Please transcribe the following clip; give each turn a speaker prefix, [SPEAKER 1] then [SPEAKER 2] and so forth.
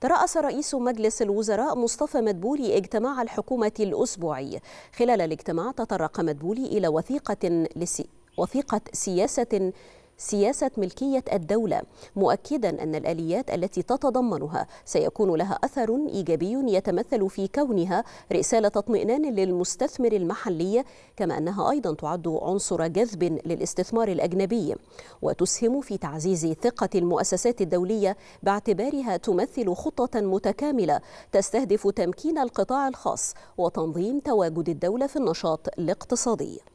[SPEAKER 1] ترأس رئيس مجلس الوزراء مصطفى مدبولي اجتماع الحكومة الأسبوعي خلال الاجتماع تطرق مدبولي إلى وثيقة لسي وثيقة سياسة سياسة ملكية الدولة مؤكدا أن الآليات التي تتضمنها سيكون لها أثر إيجابي يتمثل في كونها رسالة اطمئنان للمستثمر المحلي كما أنها أيضا تعد عنصر جذب للاستثمار الأجنبي وتسهم في تعزيز ثقة المؤسسات الدولية باعتبارها تمثل خطة متكاملة تستهدف تمكين القطاع الخاص وتنظيم تواجد الدولة في النشاط الاقتصادي